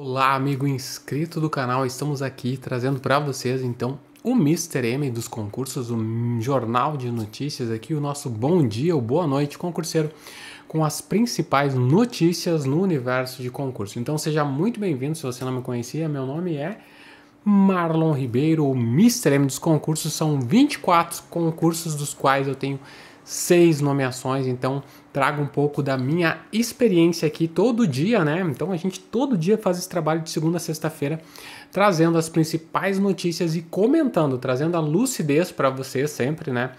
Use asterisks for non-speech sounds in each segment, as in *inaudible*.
Olá, amigo inscrito do canal, estamos aqui trazendo para vocês então o Mr. M dos concursos, o Jornal de Notícias aqui, o nosso bom dia ou boa noite concurseiro com as principais notícias no universo de concurso. Então seja muito bem-vindo, se você não me conhecia, meu nome é Marlon Ribeiro, o Mr. M dos concursos, são 24 concursos dos quais eu tenho seis nomeações, então trago um pouco da minha experiência aqui todo dia, né? Então a gente todo dia faz esse trabalho de segunda a sexta-feira, trazendo as principais notícias e comentando, trazendo a lucidez para você sempre, né?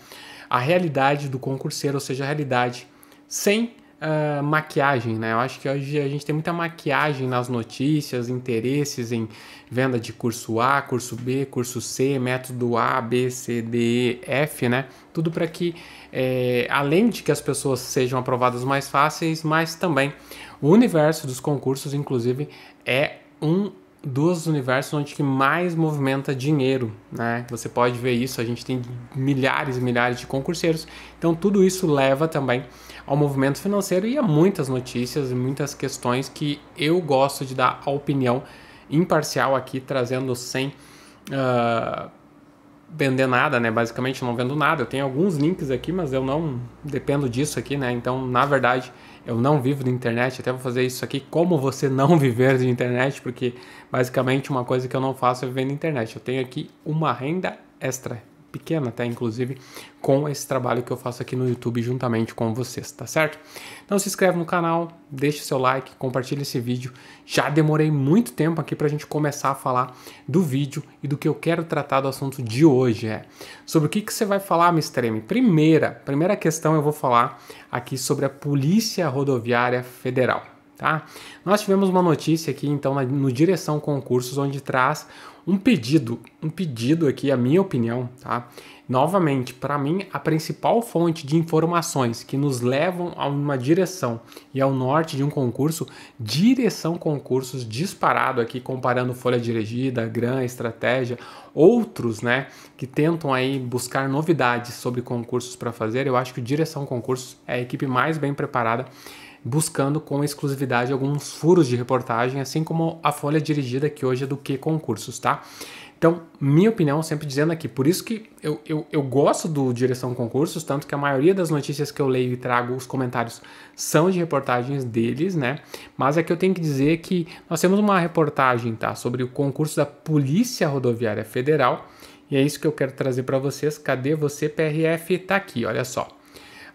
A realidade do concurseiro, ou seja, a realidade sem uh, maquiagem, né? Eu acho que hoje a gente tem muita maquiagem nas notícias, interesses em venda de curso A, curso B, curso C, método A, B, C, D, E, F, né? Tudo para que é, além de que as pessoas sejam aprovadas mais fáceis, mas também o universo dos concursos, inclusive, é um dos universos onde que mais movimenta dinheiro, né? Você pode ver isso, a gente tem milhares e milhares de concurseiros. Então tudo isso leva também ao movimento financeiro e a muitas notícias e muitas questões que eu gosto de dar a opinião imparcial aqui, trazendo sem uh, vender nada, né? Basicamente não vendo nada. Eu tenho alguns links aqui, mas eu não dependo disso aqui, né? Então, na verdade, eu não vivo de internet. Até vou fazer isso aqui como você não *laughs* viver de internet, porque basicamente uma coisa que eu não faço é viver na internet. Eu tenho aqui uma renda extra pequena até, inclusive, com esse trabalho que eu faço aqui no YouTube juntamente com vocês, tá certo? Então se inscreve no canal, deixe seu like, compartilhe esse vídeo. Já demorei muito tempo aqui para a gente começar a falar do vídeo e do que eu quero tratar do assunto de hoje. É sobre o que, que você vai falar, Mr. M. Primeira, primeira questão eu vou falar aqui sobre a Polícia Rodoviária Federal. Tá? Nós tivemos uma notícia aqui, então, no Direção Concursos, onde traz um pedido, um pedido aqui, a minha opinião, tá? Novamente, para mim, a principal fonte de informações que nos levam a uma direção e ao norte de um concurso, direção concursos disparado aqui, comparando folha dirigida, gran, estratégia, outros, né, que tentam aí buscar novidades sobre concursos para fazer, eu acho que direção concursos é a equipe mais bem preparada buscando com exclusividade alguns furos de reportagem, assim como a folha dirigida que hoje é do Que Concursos, tá? Então, minha opinião, sempre dizendo aqui, por isso que eu, eu, eu gosto do Direção Concursos, tanto que a maioria das notícias que eu leio e trago os comentários são de reportagens deles, né? Mas aqui é eu tenho que dizer que nós temos uma reportagem, tá? Sobre o concurso da Polícia Rodoviária Federal, e é isso que eu quero trazer para vocês. Cadê você, PRF? Tá aqui, olha só.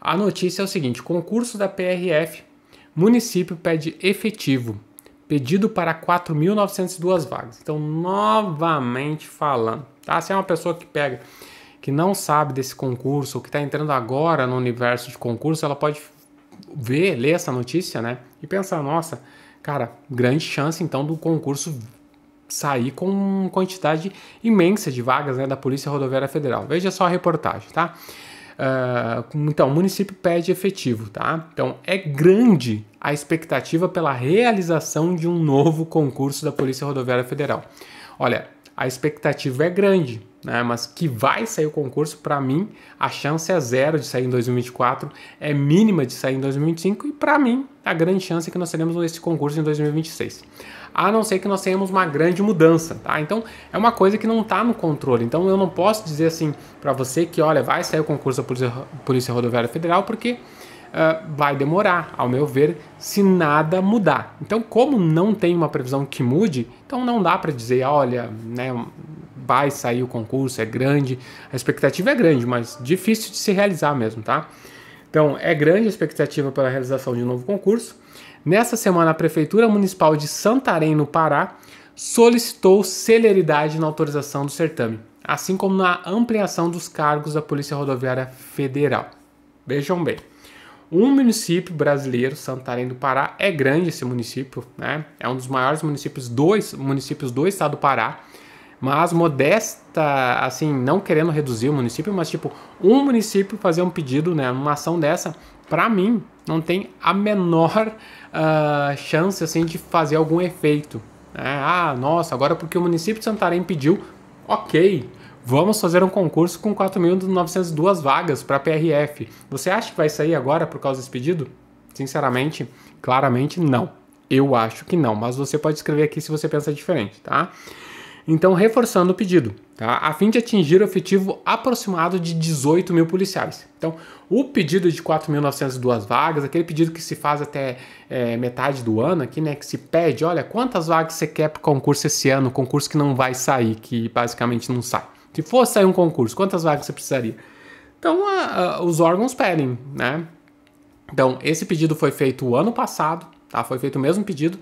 A notícia é o seguinte: concurso da PRF Município pede efetivo. Pedido para 4.902 vagas. Então, novamente falando, tá? Se é uma pessoa que pega, que não sabe desse concurso, ou que está entrando agora no universo de concurso, ela pode ver, ler essa notícia, né? E pensar, nossa, cara, grande chance então do concurso sair com quantidade imensa de vagas né, da Polícia Rodoviária Federal. Veja só a reportagem, tá? Uh, então, o município pede efetivo, tá? Então, é grande a expectativa pela realização de um novo concurso da Polícia Rodoviária Federal. Olha, a expectativa é grande, né? Mas que vai sair o concurso, para mim, a chance é zero de sair em 2024, é mínima de sair em 2025 e para mim a grande chance é que nós teremos esse concurso em 2026. A não ser que nós tenhamos uma grande mudança, tá? Então é uma coisa que não está no controle. Então eu não posso dizer assim para você que, olha, vai sair o concurso da Polícia, Polícia Rodoviária Federal porque uh, vai demorar, ao meu ver, se nada mudar. Então, como não tem uma previsão que mude, então não dá para dizer, olha, né, vai sair o concurso, é grande, a expectativa é grande, mas difícil de se realizar mesmo, tá? Então, é grande a expectativa pela realização de um novo concurso. Nessa semana, a Prefeitura Municipal de Santarém, no Pará, solicitou celeridade na autorização do certame, assim como na ampliação dos cargos da Polícia Rodoviária Federal. Vejam bem um município brasileiro, Santarém do Pará, é grande esse município, né? É um dos maiores municípios dois municípios do estado do Pará. Mas modesta, assim, não querendo reduzir o município, mas tipo, um município fazer um pedido, né, uma ação dessa, para mim, não tem a menor uh, chance, assim, de fazer algum efeito. Né? Ah, nossa, agora porque o município de Santarém pediu, ok, Vamos fazer um concurso com 4.902 vagas para PRF. Você acha que vai sair agora por causa desse pedido? Sinceramente, claramente não. Eu acho que não, mas você pode escrever aqui se você pensa diferente, tá? Então, reforçando o pedido, tá? a fim de atingir o efetivo aproximado de 18 mil policiais. Então, o pedido de 4.902 vagas, aquele pedido que se faz até é, metade do ano aqui, né? Que se pede, olha, quantas vagas você quer para o concurso esse ano, concurso que não vai sair, que basicamente não sai. Se tipo, fosse sair um concurso, quantas vagas você precisaria? Então, a, a, os órgãos pedem, né? Então, esse pedido foi feito o ano passado, tá? Foi feito o mesmo pedido.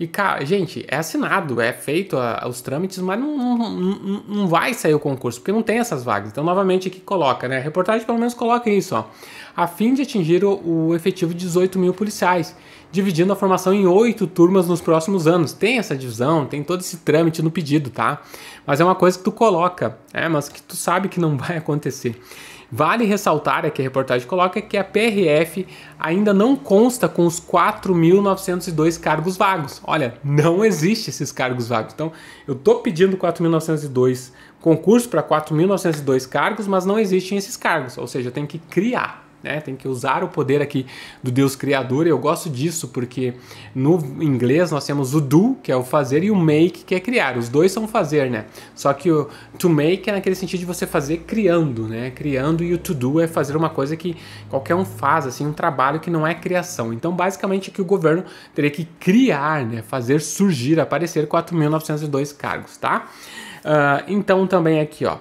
E, cara, gente, é assinado, é feito a, os trâmites, mas não, não, não, não, vai sair o concurso, porque não tem essas vagas. Então, novamente, aqui coloca, né? A reportagem pelo menos coloca isso, ó. A fim de atingir o, o efetivo de 18 mil policiais dividindo a formação em oito turmas nos próximos anos. Tem essa divisão, tem todo esse trâmite no pedido, tá? Mas é uma coisa que tu coloca, é, mas que tu sabe que não *laughs* vai acontecer. Vale ressaltar, é que a reportagem coloca, que a PRF ainda não consta com os 4.902 cargos vagos. Olha, não existe esses cargos vagos. Então, eu estou pedindo 4.902 concurso para 4.902 cargos, mas não existem esses cargos, ou seja, tem que criar né? Tem que usar o poder aqui do Deus Criador. E eu gosto disso porque no inglês nós temos o do, que é o fazer, e o make, que é criar. Os dois são fazer, né? Só que o to make é naquele sentido de você fazer criando, né? Criando e o to do é fazer uma coisa que qualquer um faz, assim, um trabalho que não é criação. Então, basicamente, que o governo teria que criar, né? Fazer surgir, aparecer 4.902 cargos, tá? Uh, então, também aqui, ó.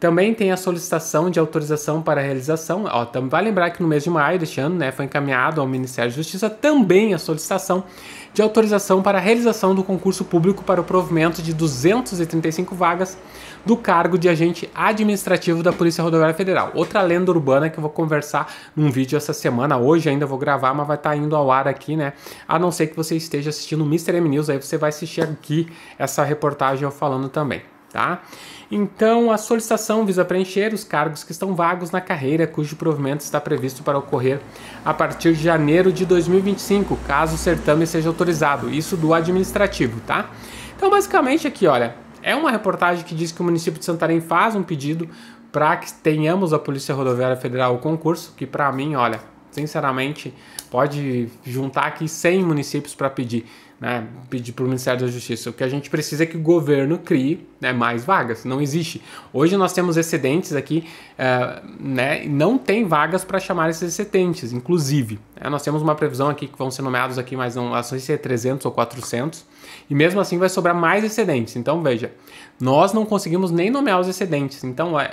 Também tem a solicitação de autorização para a realização. Ó, vai lembrar que no mês de maio deste ano né, foi encaminhado ao Ministério da Justiça também a solicitação de autorização para a realização do concurso público para o provimento de 235 vagas do cargo de agente administrativo da Polícia Rodoviária Federal. Outra lenda urbana que eu vou conversar num vídeo essa semana, hoje ainda vou gravar, mas vai estar tá indo ao ar aqui, né? A não ser que você esteja assistindo o Mr. M News, aí você vai assistir aqui essa reportagem eu falando também. Tá? Então, a solicitação visa preencher os cargos que estão vagos na carreira, cujo provimento está previsto para ocorrer a partir de janeiro de 2025, caso o certame seja autorizado. Isso do administrativo, tá? Então, basicamente aqui, olha, é uma reportagem que diz que o município de Santarém faz um pedido para que tenhamos a Polícia Rodoviária Federal o concurso, que para mim, olha, sinceramente, pode juntar aqui 100 municípios para pedir né, pedir para o Ministério da Justiça. O que a gente precisa é que o governo crie né, mais vagas. Não existe. Hoje nós temos excedentes aqui, eh, né, não tem vagas para chamar esses excedentes, inclusive. É, nós temos uma previsão aqui que vão ser nomeados aqui, mas não, não sei se é 300 ou 400, e mesmo assim vai sobrar mais excedentes. Então, veja, nós não conseguimos nem nomear os excedentes. Então, é,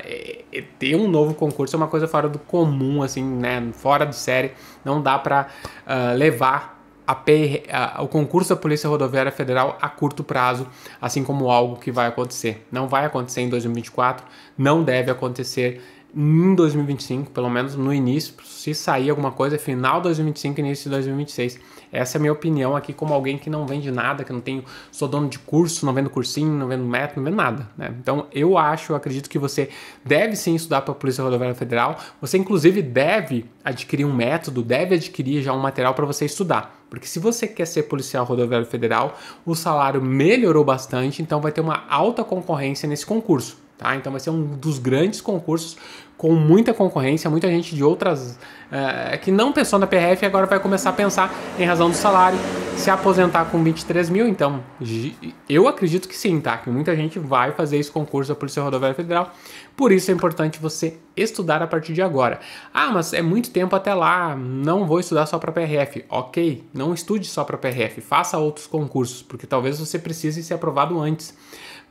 é, ter um novo concurso é uma coisa fora do comum, assim, né, fora de série. Não dá para uh, ah, levar a PR, a, o concurso da Polícia Rodoviária Federal a curto prazo, assim como algo que vai acontecer. Não vai acontecer em 2024, não deve acontecer em 2025, pelo menos no início, se sair alguma coisa, é final de 2025, início de 2026. Essa é a minha opinião aqui, como alguém que não vende nada, que não tenho, sou dono de curso, não vendo cursinho, não vendo método, não vendo nada. Né? Então eu acho, eu acredito que você deve sim estudar para a Polícia Rodoviária Federal. Você inclusive deve adquirir um método, deve adquirir já um material para você estudar. Porque se você quer ser policial rodoviário federal, o salário melhorou bastante, então vai ter uma alta concorrência nesse concurso. Tá? Então vai ser um dos grandes concursos com muita concorrência, muita gente de outras é, que não pensou na PRF agora vai começar a pensar em razão do salário, se aposentar com 23 mil. Então, eu acredito que sim, tá? Que muita gente vai fazer esse concurso da Polícia Rodoviária Federal, por isso é importante você estudar a partir de agora. Ah, mas é muito tempo até lá, não vou estudar só para PRF. Ok, não estude só para PRF, faça outros concursos, porque talvez você precise ser aprovado antes.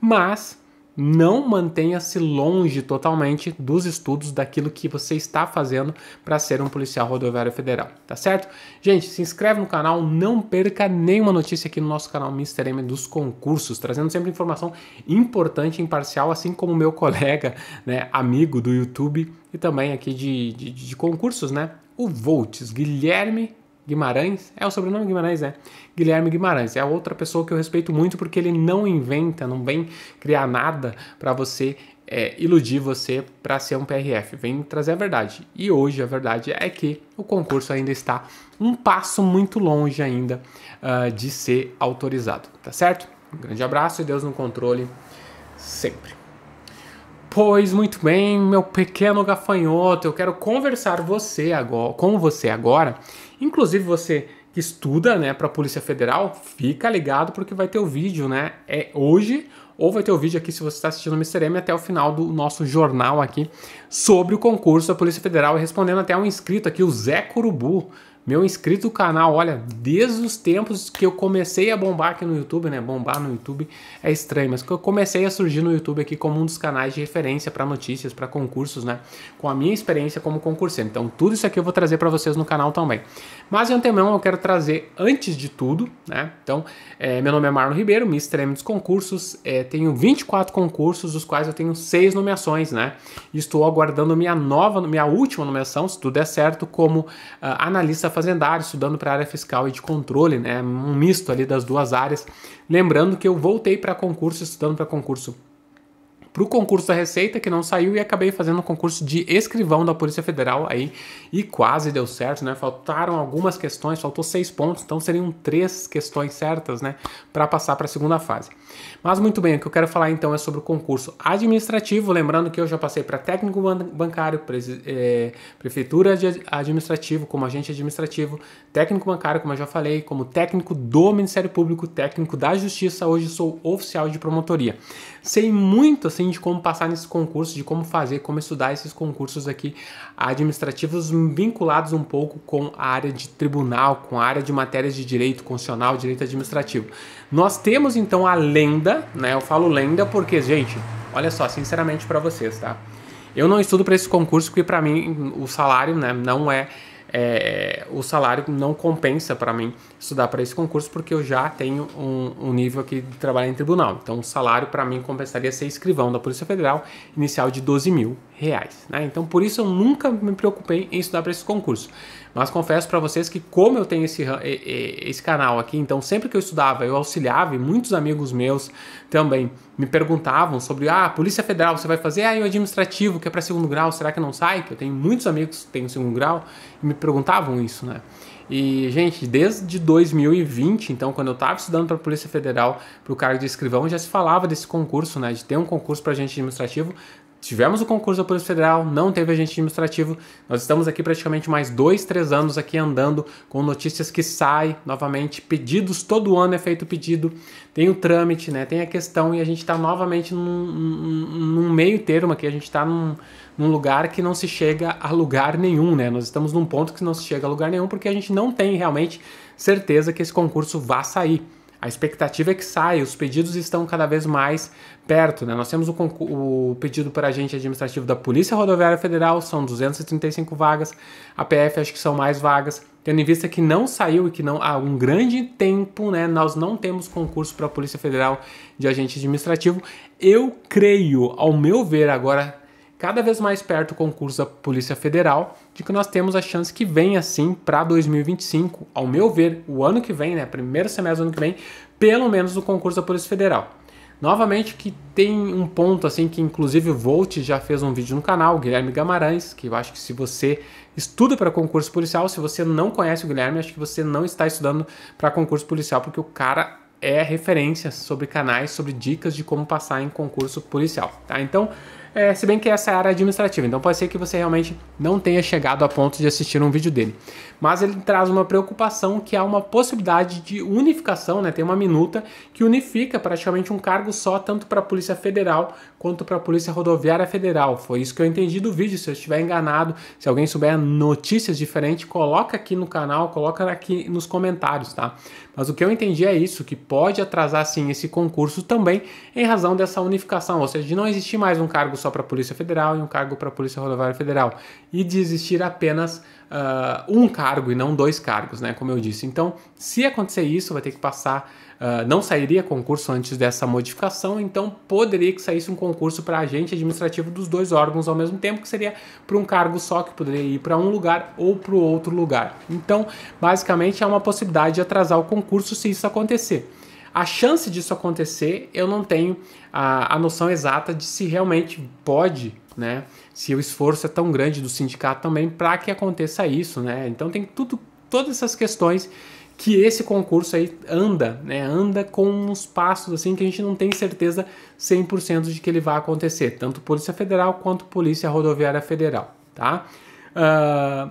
Mas não mantenha-se longe totalmente dos estudos daquilo que você está fazendo para ser um policial rodoviário federal, tá certo? Gente, se inscreve no canal, não perca nenhuma notícia aqui no nosso canal Mr. M dos concursos, trazendo sempre informação importante e imparcial, assim como meu *laughs* colega, né, amigo do YouTube e também aqui de, de, de concursos, né? O Volts, Guilherme Guimarães, é o sobrenome Guimarães, é. Guilherme Guimarães é outra pessoa que eu respeito muito porque ele não inventa, não vem criar nada para você é, iludir você para ser um PRF, vem trazer a verdade. E hoje a verdade é que o concurso ainda está um passo muito longe ainda uh, de ser autorizado, tá certo? Um grande abraço e Deus no controle sempre. Pois muito bem, meu pequeno gafanhoto, eu quero conversar você agora, com você agora Inclusive você que estuda, né, para a Polícia Federal, fica ligado porque vai ter o vídeo, né? É hoje ou vai ter o vídeo aqui se você está assistindo o Mr. M até o final do nosso jornal aqui sobre o concurso da Polícia Federal, respondendo até um inscrito aqui, o Zé Curubu meu inscrito do canal, olha, desde os tempos que eu comecei a bombar aqui no YouTube, né? Bombar no YouTube é estranho, mas que eu comecei a surgir no YouTube aqui como um dos canais de referência para notícias, para concursos, né? Com a minha experiência como concurseiro. Então, tudo isso aqui eu vou trazer para vocês no canal também. Mas de antemão eu quero trazer, antes de tudo, né? Então, é, meu nome é Marlon Ribeiro, Mr. M dos concursos, é, tenho 24 concursos, dos quais eu tenho 6 nomeações, né? E estou aguardando minha nova, minha última nomeação, se tudo der certo, como uh, analista fazendário, estudando para a área fiscal e de controle, né? Um misto ali das duas áreas. Lembrando que eu voltei para concurso, estudando para concurso para o concurso da Receita, que não saiu, e acabei fazendo um concurso de escrivão da Polícia Federal aí, e quase deu certo, né? Faltaram algumas questões, faltou seis pontos, então seriam três questões certas, né, para passar para a segunda fase. Mas muito bem, o que eu quero falar então é sobre o concurso administrativo, lembrando que eu já passei para técnico bancário, é, prefeitura de administrativo, como agente administrativo, técnico bancário, como eu já falei, como técnico do Ministério Público, técnico da Justiça, hoje sou oficial de promotoria sei muito assim de como passar nesses concursos, de como fazer, como estudar esses concursos aqui administrativos vinculados um pouco com a área de tribunal, com a área de matérias de direito constitucional, direito administrativo. Nós temos então a lenda, né? Eu falo lenda porque, gente, olha só, sinceramente para vocês, tá? Eu não estudo para esse concurso porque para mim o salário, né, não é é, o salário não compensa para mim estudar para esse concurso porque eu já tenho um, um, nível aqui de trabalho em tribunal. Então, o salário para mim compensaria ser escrivão da Polícia Federal, inicial de 12 mil reais. Né? Então por isso eu nunca me preocupei em estudar para esses concursos. Mas confesso para vocês que como eu tenho esse, esse canal aqui, então sempre que eu estudava eu auxiliava e muitos amigos meus também me perguntavam sobre ah, Polícia Federal você vai fazer? Ah, e o administrativo que é para segundo grau, será que não sai? Que eu tenho muitos amigos que têm segundo grau e me perguntavam isso, né? E, gente, desde 2020, então, quando eu estava estudando para a Polícia Federal, para o cargo de escrivão, já se falava desse concurso, né? De ter um concurso para agente administrativo, tivemos o concurso da Polícia Federal, não teve agente administrativo. Nós estamos aqui praticamente mais dois, três anos aqui andando com notícias que saem novamente, pedidos, todo ano é feito pedido, tem o trâmite, né? Tem a questão e a gente está novamente num, num, meio termo aqui, a gente está num, num lugar que não se chega a lugar nenhum, né? Nós estamos num ponto que não se chega a lugar nenhum porque a gente não tem realmente certeza que esse concurso vá sair. A expectativa é que saia, os pedidos estão cada vez mais perto. Né? Nós temos o, o pedido para agente administrativo da Polícia Rodoviária Federal, são 235 vagas, a PF acho que são mais vagas, tendo em vista que não saiu e que não há um grande tempo, né, nós não temos concurso para a Polícia Federal de agente administrativo. Eu creio, ao meu ver agora, cada vez mais perto o concurso da Polícia Federal, de que nós temos a chance que venha sim para 2025, ao meu ver, o ano que vem, né, primeiro semestre do ano que vem, pelo menos o concurso da Polícia Federal. Novamente que tem um ponto assim que inclusive o Volt já fez um vídeo no canal, Guilherme Gamarães, que eu acho que se você estuda para concurso policial, se você não conhece o Guilherme, acho que você não está estudando para concurso policial, porque o cara é referência sobre canais, sobre dicas de como passar em concurso policial, tá? Então, é, se bem que essa é área administrativa, então pode ser que você realmente não tenha chegado a ponto de assistir um vídeo dele. Mas ele traz uma preocupação que há uma possibilidade de unificação, né? Tem uma minuta que unifica praticamente um cargo só, tanto para a Polícia Federal quanto para a Polícia Rodoviária Federal. Foi isso que eu entendi do vídeo. Se eu estiver enganado, se alguém souber notícias diferentes, coloca aqui no canal, coloca aqui nos comentários, tá? Mas o que eu entendi é isso, que pode atrasar sim esse concurso também em razão dessa unificação, ou seja, de não existir mais um cargo só para a Polícia Federal e um cargo para a Polícia Rodoviária Federal, e de existir apenas uh, um cargo e não dois cargos, né? Como eu disse. Então, se acontecer isso, vai ter que passar. Uh, não sairia concurso antes dessa modificação, então poderia que saísse um concurso para agente administrativo dos dois órgãos ao mesmo tempo, que seria para um cargo só, que poderia ir para um lugar ou para o outro lugar. Então, basicamente, é uma possibilidade de atrasar o concurso se isso acontecer. A chance disso acontecer, eu não tenho a, a noção exata de se realmente pode né? Se o esforço é tão grande do sindicato também para que aconteça isso, né? Então tem tudo, todas essas questões que esse concurso aí anda, né? Anda com uns passos assim que a gente não tem certeza 100% de que ele vai acontecer, tanto Polícia Federal quanto Polícia Rodoviária Federal, tá? Uh,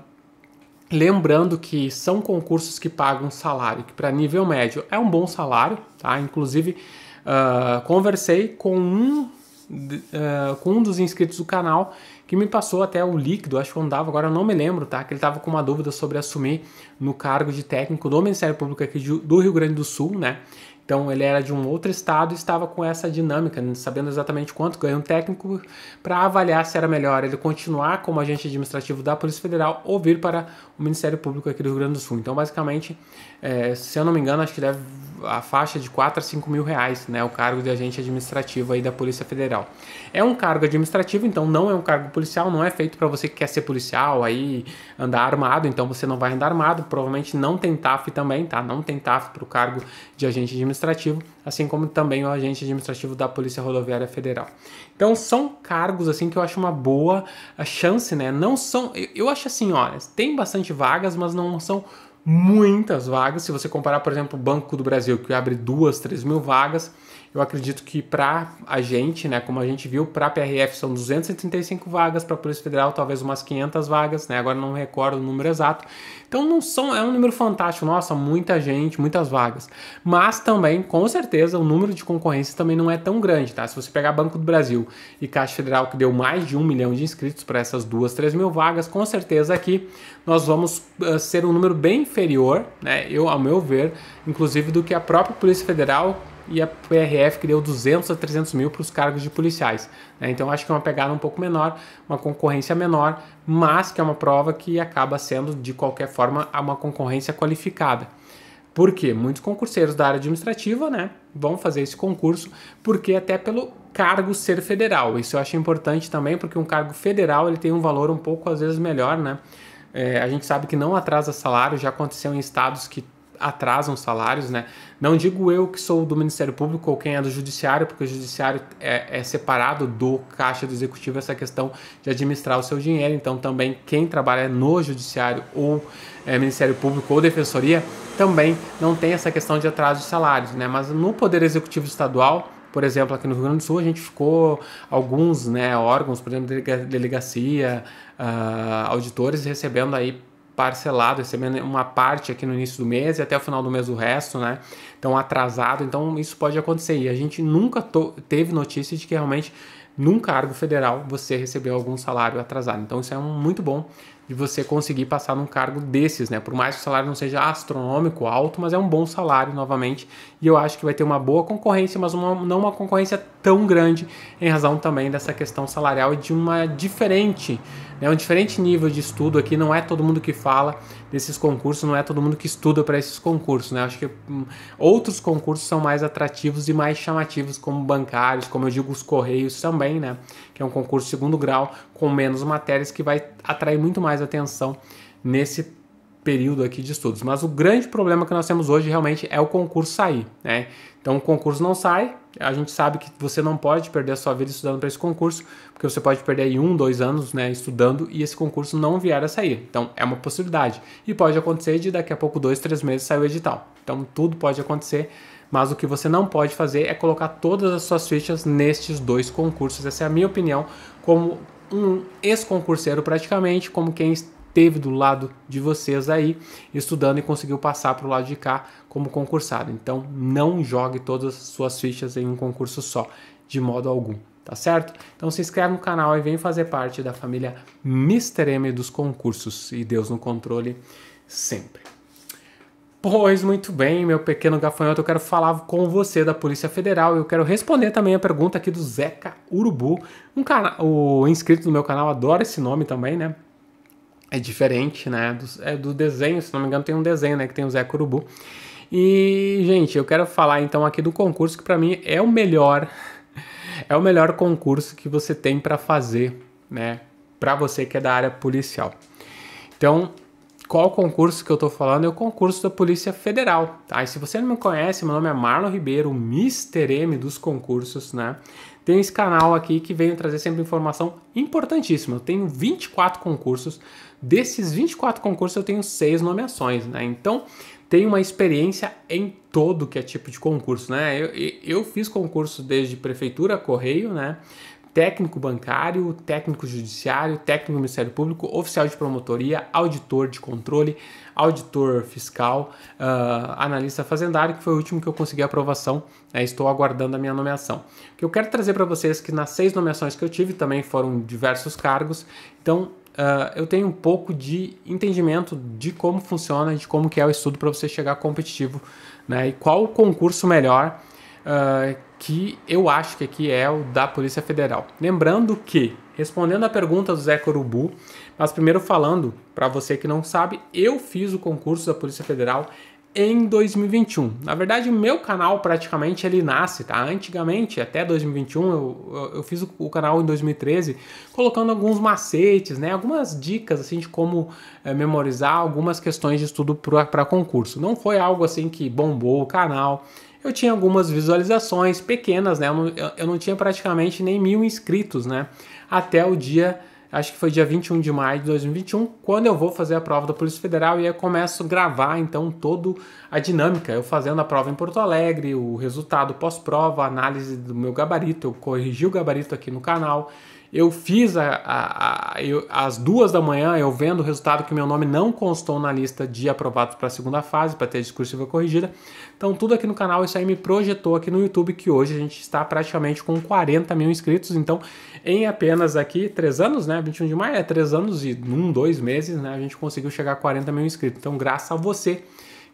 lembrando que são concursos que pagam salário, que para nível médio é um bom salário, tá? Inclusive uh, conversei com um uh, com um dos inscritos do canal que me passou até o líquido, acho que eu andava, agora não me lembro, tá? Que ele estava com uma dúvida sobre assumir no cargo de técnico do Ministério Público aqui do Rio Grande do Sul, né? Então ele era de um outro estado e estava com essa dinâmica, né? sabendo exatamente quanto ganha um técnico para avaliar se era melhor ele continuar como agente administrativo da Polícia Federal ou vir para o Ministério Público aqui do Rio Grande do Sul. Então basicamente, é, se eu não me engano, acho que deve a faixa de 4 a 5 mil reais, né? O cargo de agente administrativo aí da Polícia Federal. É um cargo administrativo, então não é um cargo policial, não é feito para você que quer ser policial aí andar armado, então você não vai andar armado, provavelmente não tem TAF também, tá? Não tem TAF para o cargo de agente administrativo, assim como também o agente administrativo da Polícia Rodoviária Federal. Então são cargos assim que eu acho uma boa eh, chance, né? Não são, eu, eu acho assim, olha, tem bastante vagas, mas não são muitas vagas. Se você comparar, por exemplo, o Banco do Brasil, que abre duas, três mil vagas, eu acredito que para a gente, né, como a gente viu, para a PRF são 235 vagas, para a Polícia Federal talvez umas 500 vagas, né? Agora não recordo o número exato. Então não são é um número fantástico, nossa, muita gente, muitas vagas. Mas também, com certeza, o número de concorrência também não é tão grande, tá? Se você pegar Banco do Brasil e Caixa Federal que deu mais de um milhão de inscritos para essas duas, três mil vagas, com certeza aqui nós vamos uh, ser um número bem inferior, né? Eu, ao meu ver, inclusive do que a própria Polícia Federal e a PRF que deu 200 a 300 mil para os cargos de policiais. Né? Então acho que é uma pegada um pouco menor, uma concorrência menor, mas que é uma prova que acaba sendo de qualquer forma uma concorrência qualificada. Por quê? Muitos concurseiros da área administrativa né, vão fazer esse concurso, porque até pelo cargo ser federal. Isso eu acho importante também, porque um cargo federal ele tem um valor um pouco, às vezes, melhor, né? É, a gente sabe que não atrasa salário, já aconteceu em estados que atrasam salários, né? Não digo eu que sou do Ministério Público ou quem é do Judiciário, porque o Judiciário é, é, separado do Caixa do Executivo essa questão de administrar o seu dinheiro. Então, também quem trabalha no Judiciário ou é, Ministério Público ou Defensoria também não tem essa questão de atraso de salários, né? Mas no Poder Executivo Estadual por exemplo, aqui no Rio Grande do Sul, a gente ficou alguns né, órgãos, por exemplo, delegacia, uh, auditores, recebendo aí parcelado, recebendo uma parte aqui no início do mês e até o final do mês o resto, né? Então atrasado, então isso pode acontecer. E a gente nunca teve notícia de que realmente num cargo federal você recebeu algum salário atrasado. Então isso é um, muito bom de você conseguir passar num cargo desses, né? Por mais que o salário não seja astronômico, alto, mas é um bom salário novamente. E eu acho que vai ter uma boa concorrência, mas uma, não uma concorrência tão grande, em razão também dessa questão salarial e de uma diferente é um diferente nível de estudo aqui, não é todo mundo que fala desses concursos, não é todo mundo que estuda para esses concursos, né? Acho que hum, outros concursos são mais atrativos e mais chamativos, como bancários, como eu digo, os Correios também, né? Que é um concurso segundo grau com menos matérias que vai atrair muito mais atenção nesse período aqui de estudos. Mas o grande problema que nós temos hoje realmente é o concurso sair, né? Então o concurso não sai, a gente sabe que você não pode perder a sua vida estudando para esse concurso, porque você pode perder aí um, dois anos né, estudando e esse concurso não vier a sair. Então é uma possibilidade. E pode acontecer de daqui a pouco, dois, três meses, sair o edital. Então tudo pode acontecer, mas o que você não pode fazer é colocar todas as suas fichas nestes dois concursos. Essa é a minha opinião, como um ex-concurseiro praticamente, como quem teve do lado de vocês aí estudando e conseguiu passar para o lado de cá como concursado. Então não jogue todas as suas fichas em um concurso só, de modo algum, tá certo? Então se inscreve no canal e vem fazer parte da família Mr. M dos concursos e Deus no controle sempre. Pois muito bem, meu pequeno gafanhoto, eu quero falar com você da Polícia Federal e eu quero responder também a pergunta aqui do Zeca Urubu, um o inscrito do meu canal adora esse nome também, né? é diferente, né? Do, é do desenho, se não me engano, tem um desenho, né? Que tem o Zé Curubu. E, gente, eu quero falar então aqui do concurso que para mim é o melhor, *laughs* é o melhor concurso que você tem para fazer, né? Para você que é da área policial. Então, qual concurso que eu tô falando? É o concurso da Polícia Federal, tá? E se você não me conhece, meu nome é Marlon Ribeiro, Mr. M dos concursos, né? Tem esse canal aqui que vem trazer sempre informação importantíssima. Eu tenho 24 concursos Desses 24 concursos, eu tenho seis nomeações, né? Então, tenho uma experiência em todo que é tipo de concurso, né? Eu, eu fiz concurso desde prefeitura, correio, né? Técnico bancário, técnico judiciário, técnico do Ministério Público, oficial de promotoria, auditor de controle, auditor fiscal, uh, analista fazendário, que foi o último que eu consegui a aprovação. Né? Estou aguardando a minha nomeação. O que eu quero trazer para vocês é que nas seis nomeações que eu tive também foram diversos cargos, então uh, eu tenho um pouco de entendimento de como funciona, de como que é o estudo para você chegar competitivo, né? E qual o concurso melhor uh, que eu acho que aqui é o da Polícia Federal. Lembrando que, respondendo a pergunta do Zé Corubu, mas primeiro falando, para você que não sabe, eu fiz o concurso da Polícia Federal em 2021. Na verdade, o meu canal praticamente ele nasce, tá? Antigamente, até 2021, eu, eu, eu fiz o, o, canal em 2013, colocando alguns macetes, né? Algumas dicas assim de como é, memorizar algumas questões de estudo para concurso. Não foi algo assim que bombou o canal. Eu tinha algumas visualizações pequenas, né? Eu não, eu não tinha praticamente nem mil inscritos, né? Até o dia acho que foi dia 21 de maio de 2021, quando eu vou fazer a prova da Polícia Federal e eu começo a gravar então todo a dinâmica, eu fazendo a prova em Porto Alegre, o resultado pós-prova, análise do meu gabarito, eu corrigi o gabarito aqui no canal eu fiz a, a, a eu, às duas da manhã, eu vendo o resultado que meu nome não constou na lista de aprovados para a segunda fase, para ter discursiva corrigida. Então, tudo aqui no canal, isso aí me projetou aqui no YouTube, que hoje a gente está praticamente com 40 mil inscritos. Então, em apenas aqui três anos, né? 21 de maio é três anos e um, dois meses, né? A gente conseguiu chegar a 40 mil inscritos. Então, graças a você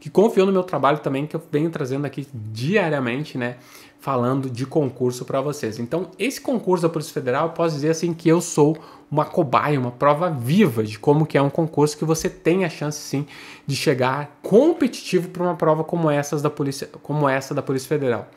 que confiou no meu trabalho também, que eu venho trazendo aqui diariamente, né? Falando de concurso para vocês. Então, esse concurso da Polícia Federal, eu posso dizer assim que eu sou uma cobaia, uma prova viva de como que é um concurso que você tem a chance sim de chegar competitivo para uma prova como essas da polícia, como essa da Polícia Federal.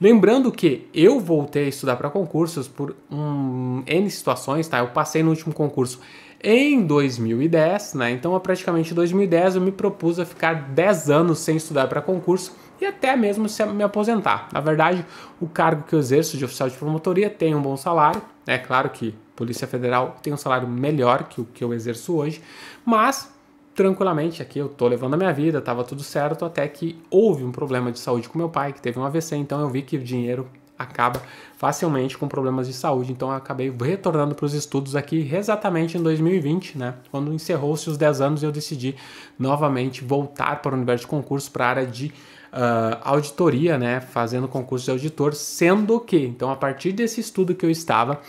Lembrando que eu voltei a estudar para concursos por um, N situações, tá? Eu passei no último concurso em 2010, né? Então, praticamente 2010, eu me propus a ficar 10 anos sem estudar para concurso e até mesmo se me aposentar. Na verdade, o cargo que eu exerço de oficial de promotoria tem um bom salário. É claro que Polícia Federal tem um salário melhor que o que eu exerço hoje, mas tranquilamente aqui eu tô levando a minha vida, tava tudo certo, até que houve um problema de saúde com meu pai, que teve um AVC, então eu vi que o dinheiro acaba facilmente com problemas de saúde. Então acabei retornando para os estudos aqui exatamente em 2020, né? Quando encerrou-se os 10 anos, eu decidi novamente voltar para o universo de concurso, para a área de Uh, auditoria, né, fazendo concurso de auditor, sendo que, então, a partir desse estudo que eu estava,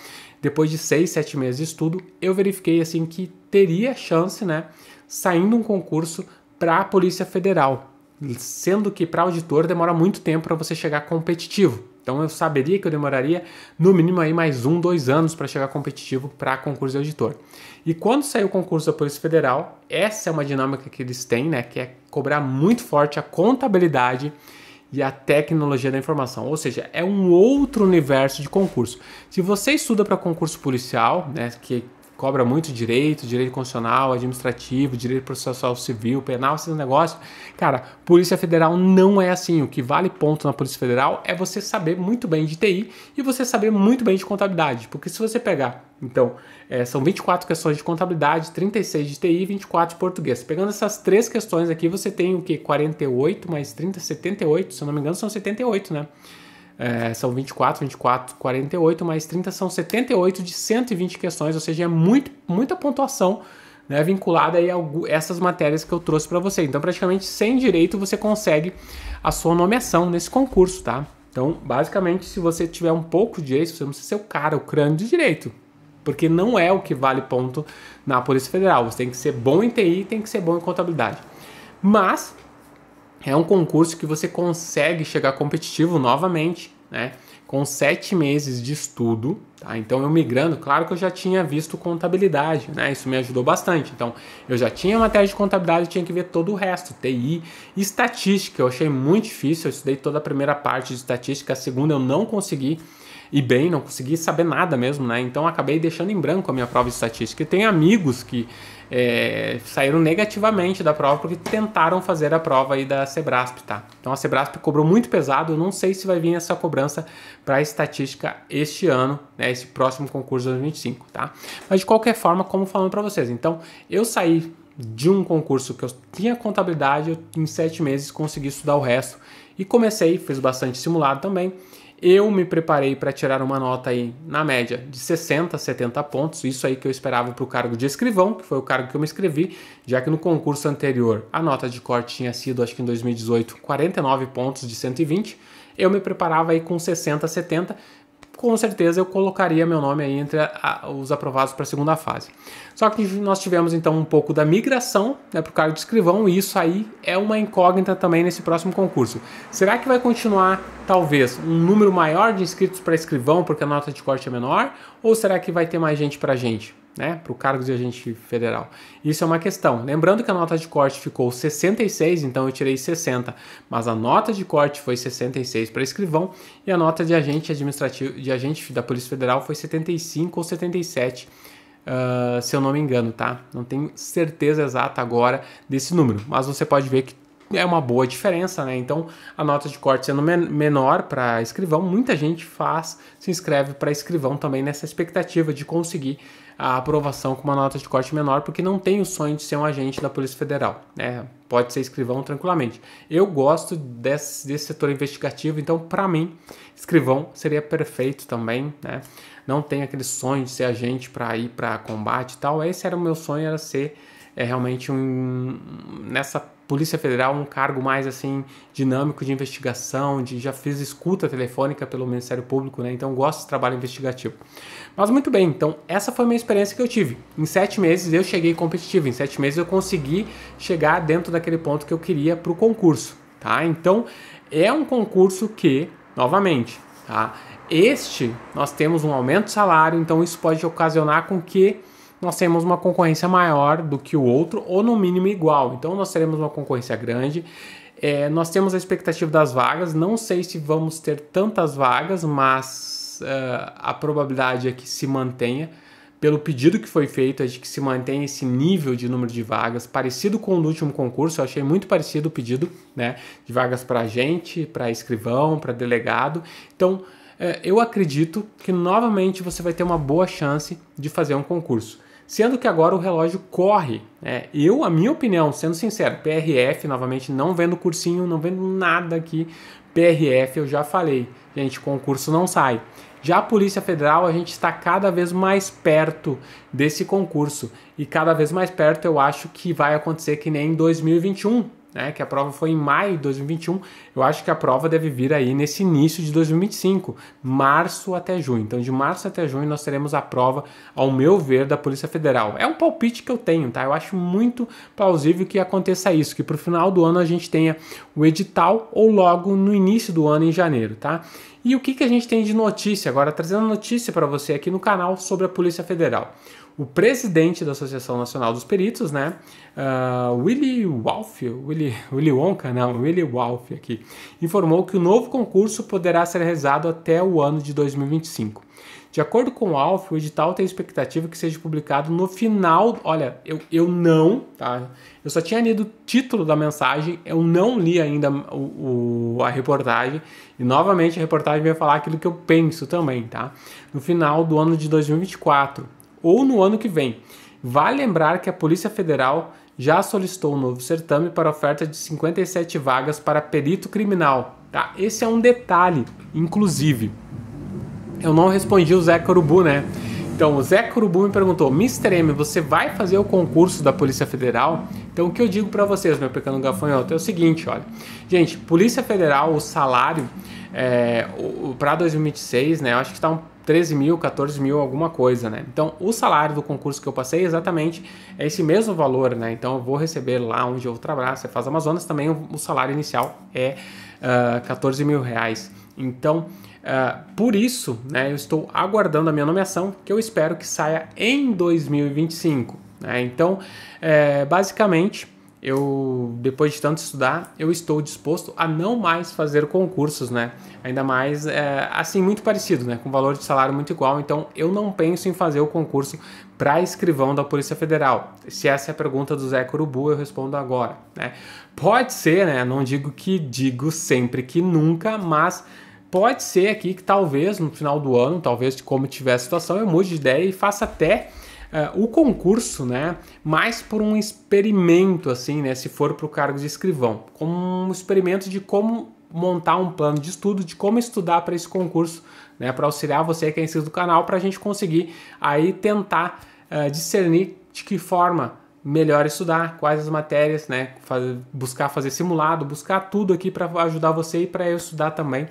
depois de seis, sete meses de estudo, eu verifiquei assim que teria chance, né, saindo um concurso para a Polícia Federal, sendo que para auditor demora muito tempo para você chegar competitivo. Então eu saberia que eu demoraria no mínimo aí mais um, dois anos para chegar competitivo para concurso de auditor. E quando saiu o concurso da Polícia Federal, essa é uma dinâmica que eles têm, né? Que é cobrar muito forte a contabilidade e a tecnologia da informação, ou seja, é um outro universo de concurso. Se você estuda para concurso policial, né, que cobra muito direito, direito constitucional, administrativo, direito processual civil, penal, esses negócios. Cara, Polícia Federal não é assim. O que vale ponto na Polícia Federal é você saber muito bem de TI e você saber muito bem de contabilidade. Porque se você pegar, então, é, são 24 questões de contabilidade, 36 de TI e 24 de português. Pegando essas três questões aqui, você tem o que? 48 mais 30, 78. Se eu não me engano, são 78, né? É, são 24, 24, 48, mais 30 são 78 de 120 questões, ou seja, é muito, muita pontuação né, vinculada a essas matérias que eu trouxe para você. Então, praticamente sem direito você consegue a sua nomeação nesse concurso, tá? Então, basicamente, se você tiver um pouco de direito, você não precisa ser o cara, o crânio de direito, porque não é o que vale ponto na Polícia Federal. Você tem que ser bom em TI, tem que ser bom em contabilidade. Mas é um concurso que você consegue chegar competitivo novamente, né? Com sete meses de estudo, tá? Então eu migrando, claro que eu já tinha visto contabilidade, né? Isso me ajudou bastante. Então eu já tinha matéria de contabilidade, tinha que ver todo o resto, TI, estatística. Eu achei muito difícil, eu estudei toda a primeira parte de estatística, a segunda eu não consegui e bem, não consegui saber nada mesmo, né? Então acabei deixando em branco a minha prova de estatística. E tem amigos que é, saíram negativamente da prova porque tentaram fazer a prova aí da Sebrasp, tá? Então a Sebrasp cobrou muito pesado, eu não sei se vai vir essa cobrança para estatística este ano, né, esse próximo concurso 2025, tá? Mas de qualquer forma, como falando para vocês, então eu saí de um concurso que eu tinha contabilidade, eu em sete meses consegui estudar o resto e comecei, fiz bastante simulado também, eu me preparei para tirar uma nota aí na média de 60, 70 pontos, isso aí que eu esperava para o cargo de escrivão, que foi o cargo que eu me inscrevi, já que no concurso anterior a nota de corte tinha sido, acho que em 2018, 49 pontos de 120. Eu me preparava aí com 60, 70 com certeza eu colocaria meu nome aí entre a, os aprovados para a segunda fase. Só que nós tivemos então um pouco da migração né, para o cargo de escrivão e isso aí é uma incógnita também nesse próximo concurso. Será que vai continuar talvez um número maior de inscritos para escrivão porque a nota de corte é menor ou será que vai ter mais gente para gente? né, para o cargo de agente federal. Isso é uma questão. Lembrando que a nota de corte ficou 66, então eu tirei 60, mas a nota de corte foi 66 para escrivão e a nota de agente administrativo, de agente da Polícia Federal foi 75 ou 77. Uh, ah, se eu não me engano, tá? Não tenho certeza exata agora desse número, mas você pode ver que é uma boa diferença, né? Então, a nota de corte sendo men menor para escrivão, muita gente faz, se inscreve para escrivão também nessa expectativa de conseguir a aprovação com uma nota de corte menor, porque não tem o sonho de ser um agente da Polícia Federal, né? Pode ser escrivão tranquilamente. Eu gosto desse, desse setor investigativo, então para mim, escrivão seria perfeito também, né? Não tem aquele sonho de ser agente para ir para combate e tal. Esse era o meu sonho, era ser é, realmente um nessa Polícia Federal um cargo mais assim dinâmico de investigação, de já fiz escuta telefônica pelo Ministério Público, né? Então gosto desse trabalho investigativo. Mas muito bem, então essa foi a minha experiência que eu tive. Em sete meses eu cheguei competitivo, em sete meses eu consegui chegar dentro daquele ponto que eu queria para o concurso, tá? Então é um concurso que, novamente, tá? Este nós temos um aumento de salário, então isso pode ocasionar com que nós temos uma concorrência maior do que o outro, ou no mínimo igual. Então nós teremos uma concorrência grande. É, nós temos a expectativa das vagas, não sei se vamos ter tantas vagas, mas uh, a probabilidade é que se mantenha. Pelo pedido que foi feito, é de que se mantenha esse nível de número de vagas, parecido com o do último concurso, eu achei muito parecido o pedido né, de vagas para gente, para escrivão, para delegado. Então, é, eu acredito que novamente você vai ter uma boa chance de fazer um concurso sendo que agora o relógio corre. É, eu, a minha opinião, sendo sincero, PRF, novamente, não vendo cursinho, não vendo nada aqui, PRF eu já falei, gente, concurso não sai. Já a Polícia Federal, a gente está cada vez mais perto desse concurso. E cada vez mais perto eu acho que vai acontecer que nem em 2021, né, que a prova foi em maio de 2021, eu acho que a prova deve vir aí nesse início de 2025, março até junho. Então, de março até junho, nós teremos a prova, ao meu ver, da Polícia Federal. É um palpite que eu tenho, tá? Eu acho muito plausível que aconteça isso, que para o final do ano a gente tenha o edital ou logo no início do ano, em janeiro, tá? E o que, que a gente tem de notícia agora? Trazendo notícia para você aqui no canal sobre a Polícia Federal o presidente da Associação Nacional dos Peritos, né? Uh, Willy Wolf, Willy, Willy Wonka, não, Willy Wolf aqui, informou que o novo concurso poderá ser rezado até o ano de 2025. De acordo com o Alf, o edital tem expectativa que seja publicado no final. Olha, eu, eu não, tá? Eu só tinha lido o título da mensagem, eu não li ainda o, o, a reportagem. E novamente a reportagem vai falar aquilo que eu penso também, tá? No final do ano de 2024 ou no ano que vem. Vale lembrar que a Polícia Federal já solicitou um novo certame para oferta de 57 vagas para perito criminal. Tá? Esse é um detalhe, inclusive. Eu não respondi o Zé Corubu, né? Então, o Zé Corubu me perguntou: Mr. M, você vai fazer o concurso da Polícia Federal? Então, o que eu digo para vocês, meu pequeno gafanhoto, é o seguinte: olha, gente, Polícia Federal, o salário é, para 2026, né? Eu acho que está um 13 mil, 14 mil, alguma coisa, né? Então, o salário do concurso que eu passei é exatamente é esse mesmo valor, né? Então, eu vou receber lá onde eu trabalho, você faz Amazonas, também o salário inicial é uh, ah, 14 mil reais. Então, uh, por isso, né, eu estou aguardando a minha nomeação, que eu espero que saia em 2025. Né? Então, é, basicamente, eu depois de tanto estudar, eu estou disposto a não mais fazer concursos, né? Ainda mais é, assim muito parecido, né? Com valor de salário muito igual. Então eu não penso em fazer o concurso para escrivão da Polícia Federal. Se essa é a pergunta do Zé Corubu, eu respondo agora, né? Pode ser, né? Não digo que digo sempre que nunca, mas pode ser aqui que talvez no final do ano, talvez como tiver a situação, eu mude de ideia e faça até Uh, o concurso, né, mais por um experimento, assim, né, se for para o cargo de escrivão, como um experimento de como montar um plano de estudo, de como estudar para esse concurso, né, para auxiliar você que é inscrito do canal, para a gente conseguir aí tentar uh, discernir de que forma melhor estudar, quais as matérias, né, fazer, buscar fazer simulado, buscar tudo aqui para ajudar você e para eu estudar também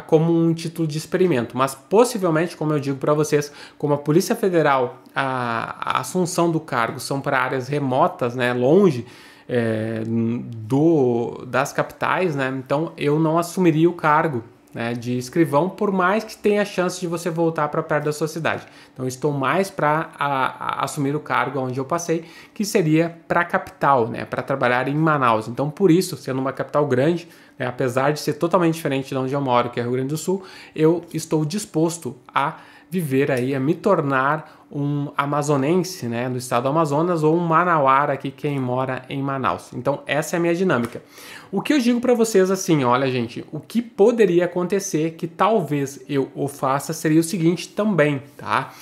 como um título de experimento, mas possivelmente, como eu digo para vocês, como a Polícia Federal, a, a assunção do cargo são para áreas remotas, né, longe, é, do, das capitais, né? Então eu não assumiria o cargo né, de escrivão, por mais que tenha chance de você voltar para perto da sua cidade. Então, estou mais para assumir o cargo onde eu passei, que seria para a capital, né, para trabalhar em Manaus. Então, por isso, sendo uma capital grande, né, apesar de ser totalmente diferente de onde eu moro, que é Rio Grande do Sul, eu estou disposto a viver aí, a é me tornar um amazonense, né, do estado do Amazonas ou um manauara aqui quem mora em Manaus. Então essa é a minha dinâmica. O que eu digo para vocês assim, olha gente, o que poderia acontecer que talvez eu o faça seria o seguinte também, tá?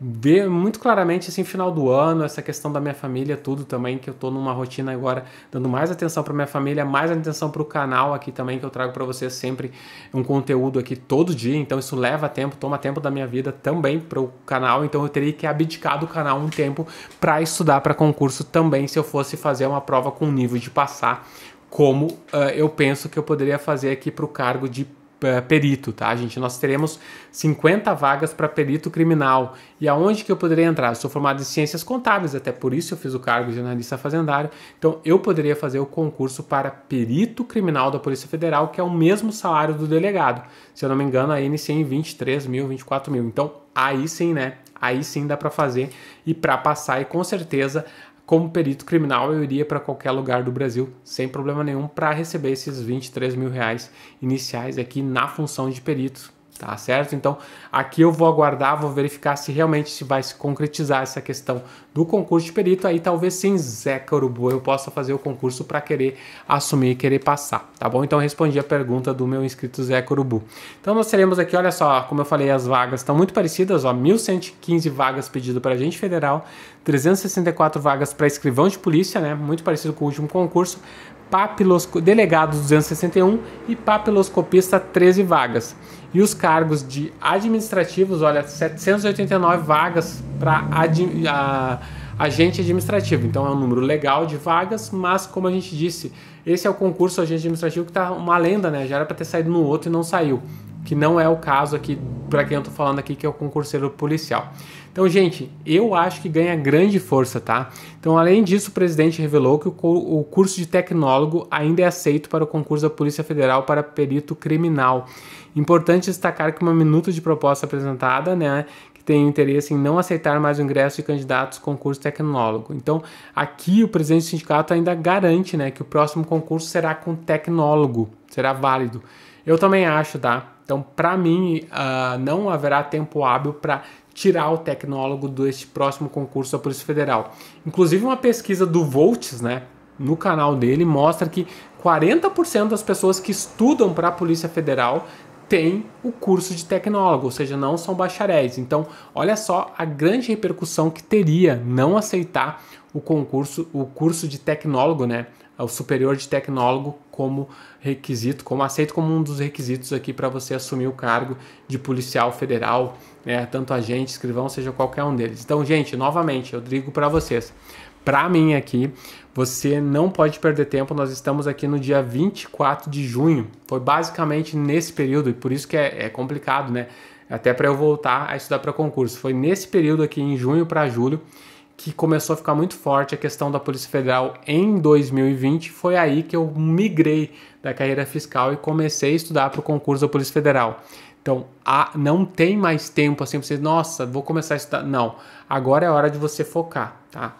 ver muito claramente assim final do ano essa questão da minha família tudo também que eu tô numa rotina agora dando mais atenção para minha família mais atenção para o canal aqui também que eu trago para vocês sempre um conteúdo aqui todo dia então isso leva tempo toma tempo da minha vida também para o canal então eu teria que abdicar do canal um tempo para estudar para concurso também se eu fosse fazer uma prova com nível de passar como uh, eu penso que eu poderia fazer aqui para o cargo de é, perito, tá, gente? Nós teremos 50 vagas para perito criminal. E aonde que eu poderia entrar? Eu sou formado em ciências contábeis, até por isso eu fiz o cargo de analista fazendário. Então, eu poderia fazer o concurso para perito criminal da Polícia Federal, que é o mesmo salário do delegado. Se eu não me engano, aí iniciei em 23 mil, 24 mil. Então, aí sim, né? Aí sim dá para fazer e para passar, e com certeza como perito criminal, eu iria para qualquer lugar do Brasil sem problema nenhum para receber esses 23 mil reais iniciais aqui na função de perito tá certo? Então aqui eu vou aguardar, vou verificar se realmente se vai se concretizar essa questão do concurso de perito, aí talvez sim, Zeca Urubu, eu possa fazer o concurso para querer assumir e querer passar, tá bom? Então respondi a pergunta do meu inscrito Zeca Urubu. Então nós teremos aqui, olha só, como eu falei, as vagas estão muito parecidas, ó, 1.115 vagas pedido para agente federal, 364 vagas para escrivão de polícia, né? Muito parecido com o último concurso, papilosco... delegado 261 e papiloscopista 13 vagas. E os cargos de administrativos, olha, 789 vagas para ad, agente administrativo. Então é um número legal de vagas, mas como a gente disse, esse é o concurso agente administrativo que está uma lenda, né? Já era para ter saído no outro e não saiu. Que não é o caso aqui, para quem eu estou falando aqui, que é o concurseiro policial. Então, gente, eu acho que ganha grande força, tá? Então, além disso, o presidente revelou que o curso de tecnólogo ainda é aceito para o concurso da Polícia Federal para perito criminal. Importante destacar que uma minuta de proposta apresentada, né, que tem interesse em não aceitar mais o ingresso de candidatos concurso tecnólogo. Então, aqui o presidente do sindicato ainda garante, né, que o próximo concurso será com tecnólogo, será válido. Eu também acho, tá? Então, para mim, uh, não haverá tempo hábil para tirar o tecnólogo deste próximo concurso da Polícia Federal. Inclusive uma pesquisa do Volts, né, no canal dele mostra que 40% das pessoas que estudam para a Polícia Federal têm o curso de tecnólogo, ou seja, não são bacharéis. Então, olha só a grande repercussão que teria não aceitar o concurso, o curso de tecnólogo, né? O superior de tecnólogo como requisito, como aceito como um dos requisitos aqui para você assumir o cargo de policial federal né? tanto a gente, escrivão, seja qualquer um deles. Então, gente, novamente, eu digo para vocês, para mim aqui, você não pode perder tempo, nós estamos aqui no dia 24 de junho, foi basicamente nesse período, e por isso que é, é complicado, né? Até para eu voltar a estudar para concurso. Foi nesse período aqui, em junho para julho, que começou a ficar muito forte a questão da Polícia Federal em 2020, foi aí que eu migrei da carreira fiscal e comecei a estudar para o concurso da Polícia Federal. Então, a, não tem mais tempo assim para você, nossa, vou começar a estudar. Não, agora é hora de você focar, tá?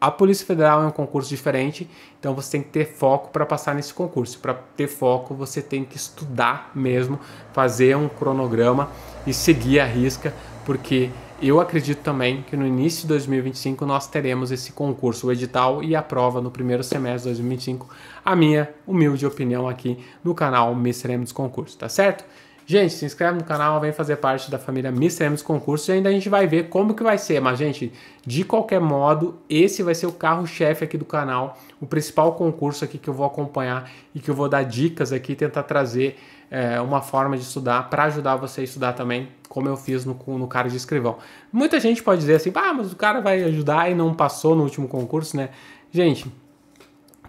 A Polícia Federal é um concurso diferente, então você tem que ter foco para passar nesse concurso. Para ter foco, você tem que estudar mesmo, fazer um cronograma e seguir a risca, porque eu acredito também que no início de 2025 nós teremos esse concurso, o edital e a prova no primeiro semestre de 2025. A minha humilde opinião aqui no canal Mr. M dos Concursos, tá certo? Gente, se inscreve no canal, vem fazer parte da família Mr. M's Concursos e ainda a gente vai ver como que vai ser. Mas, gente, de qualquer modo, esse vai ser o carro-chefe aqui do canal, o principal concurso aqui que eu vou acompanhar e que eu vou dar dicas aqui, tentar trazer é, uma forma de estudar para ajudar você a estudar também, como eu fiz no, no cara de escrivão. Muita gente pode dizer assim, ah, mas o cara vai ajudar e não passou no último concurso, né? Gente,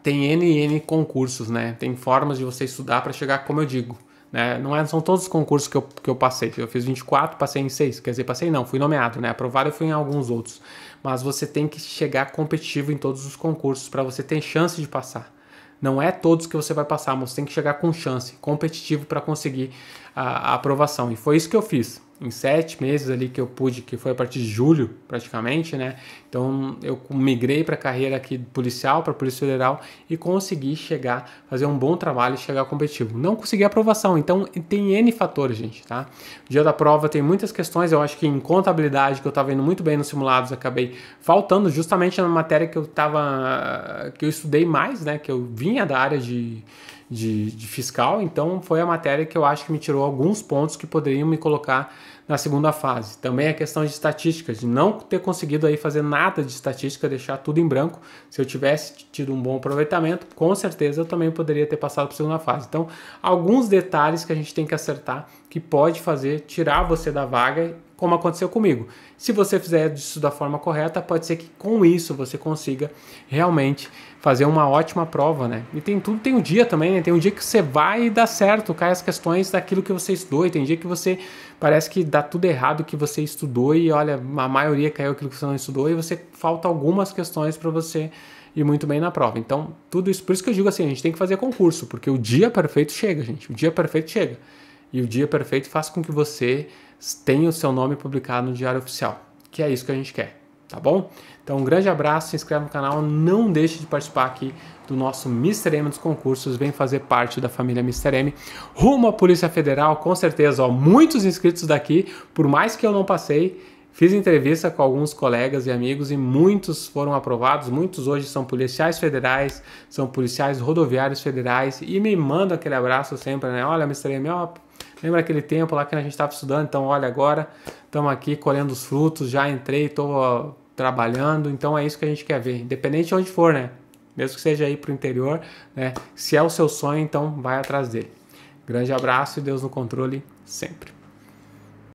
tem N, N concursos, né? Tem formas de você estudar para chegar, como eu digo né? Não, é, são todos os concursos que eu, que eu passei. Eu fiz 24, passei em 6. Quer dizer, passei não, fui nomeado, né? Aprovado eu fui em alguns outros. Mas você tem que chegar competitivo em todos os concursos para você ter chance de passar. Não é todos que você vai passar, mas você tem que chegar com chance, competitivo para conseguir a, a aprovação. E foi isso que eu fiz em sete meses ali que eu pude, que foi a partir de julho praticamente, né? Então eu migrei para a carreira aqui policial, para Polícia Federal e consegui chegar, fazer um bom trabalho e chegar competitivo. Não consegui aprovação, então tem N fatores, gente, tá? dia da prova tem muitas questões, eu acho que em contabilidade, que eu estava indo muito bem nos simulados, acabei faltando justamente na matéria que eu estava, que eu estudei mais, né? Que eu vinha da área de, de, de fiscal, então foi a matéria que eu acho que me tirou alguns pontos que poderiam me colocar na segunda fase. Também a é questão de estatísticas, de não ter conseguido aí fazer nada de estatística, deixar tudo em branco. Se eu tivesse tido um bom aproveitamento, com certeza eu também poderia ter passado para a segunda fase. Então, alguns detalhes que a gente tem que acertar que pode fazer tirar você da vaga como aconteceu comigo. Se você fizer isso da forma correta, pode ser que com isso você consiga realmente fazer uma ótima prova, né? E tem tudo, tem um dia também, né? Tem um dia que você vai e dá certo, cai as questões daquilo que você estudou, e tem dia que você parece que dá tudo errado que você estudou e olha, a maioria caiu aquilo que você não estudou e você falta algumas questões para você e muito bem na prova. Então, tudo isso, por isso que eu digo assim, a gente tem que fazer concurso, porque o dia perfeito chega, gente. O dia perfeito chega. E o dia perfeito faz com que você tem o seu nome publicado no Diário Oficial, que é isso que a gente quer, tá bom? Então, um grande abraço, se inscreve no canal, não deixe de participar aqui do nosso Mr. M dos concursos, vem fazer parte da família Mr. M, rumo à Polícia Federal, com certeza, ó, muitos inscritos daqui, por mais que eu não passei, Fiz entrevista com alguns colegas e amigos e muitos foram aprovados. Muitos hoje são policiais federais, são policiais rodoviários federais e me mandam aquele abraço sempre, né? Olha, Mr. M, ó, lembra aquele tempo lá que a gente estava estudando? Então, olha, agora estamos aqui colhendo os frutos, já entrei, estou trabalhando. Então, é isso que a gente quer ver, independente de onde for, né? Mesmo que seja aí para o interior, né? Se é o seu sonho, então vai atrás dele. Grande abraço e Deus no controle sempre.